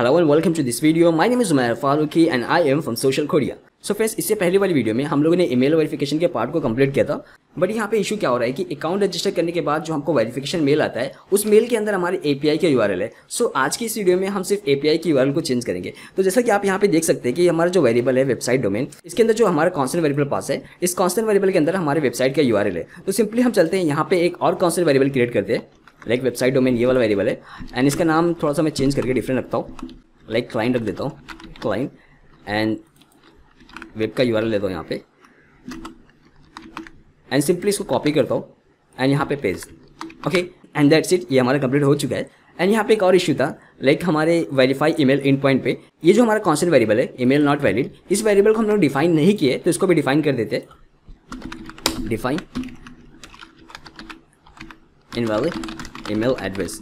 hello and welcome to this video my name is Umar Farooqui and I am from Social Codia so friends इससे पहले वाली वीडियो में हम लोगों ने ईमेल वेरिफिकेशन के पार्ट को कंप्लीट किया था बट यहाँ पे इशू क्या हो रहा है कि अकाउंट रजिस्टर करने के बाद जो हमको वेरिफिकेशन मेल आता है उस मेल के अंदर हमारे एपीआई का यू है सो so, आज की इस वीडियो में हम सिर्फ एपीआई की यू को चेंज करेंगे तो जैसा कि आप यहाँ पे देख सकते हैं कि हमारा जो वेरिएबल है वेबसाइट डोमेन इसके अंदर जो हमारा कॉन्सेंट वेरिएबल पास है इस कॉन्सेंट वेरिएबल के अंदर हमारे वेबसाइट का यू है तो सिंपली हम चलते हैं यहाँ पे एक और कॉन्सेंट वेरिएबल क्रिएट करते हैं लाइक वेबसाइट डोमेन ये वाला वेरिएबल है एंड इसका नाम थोड़ा सा मैं चेंज करके डिफरेंट रखता हूँ लाइक क्लाइंट रख देता हूँ क्लाइंट एंड वेब का यू लेता हूँ यहाँ पे एंड सिंपली इसको कॉपी करता हूँ एंड यहाँ पे page okay and that's it ये हमारा कंप्लीट हो चुका है एंड यहाँ पे एक और इशू था लाइक like हमारे वेरीफाई ईमेल इन पॉइंट पे ये जो हमारा कॉन्सेंट वेरिएबल है ईमेल नॉट वैलिड इस वेरिएबल को हम लोग डिफाइन नहीं किए तो इसको भी डिफाइन कर देते define valid email address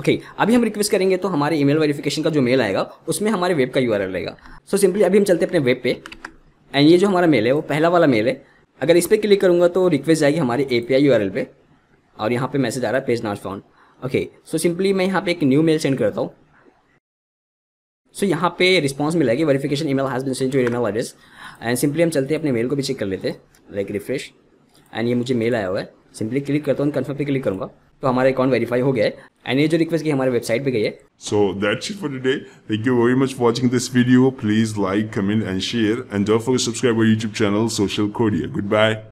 okay okay, अभी हम रिक्वेस्ट करेंगे तो हमारे ईमेल वेरिफिकेशन का जो मेल आएगा उसमें हमारे वेब का यू रहेगा सो सिंपली अभी हम चलते हैं अपने वेब पे एंड ये जो हमारा मेल है वो पहला वाला मेल है अगर इस पर क्लिक करूँगा तो रिक्वेस्ट जाएगी हमारे A P I U R L पे और यहाँ पे मैसेज आ रहा है page not found okay so simply मैं यहाँ पे एक न्यू मेल सेंड करता हूँ सो so, यहाँ पे रिस्पॉन्स मिला verification verification email has been send to email address and simply हम चलते हैं अपने मेल को भी चेक कर लेते हैं लाइक रिफ्रेश एंड ये मुझे मेल आया हुआ है सिंपली क्लिक करता हूँ कन्फर्म पे क्लिक करूंगा तो हमारा अकाउंट वेरीफाई हो गया है एंड ये जो रिक्वेस्ट की हमारे वेबसाइट पे गई है so that's it for today thank you very much watching this video please like comment and share and don't forget subscribe our YouTube channel Social Codia good bye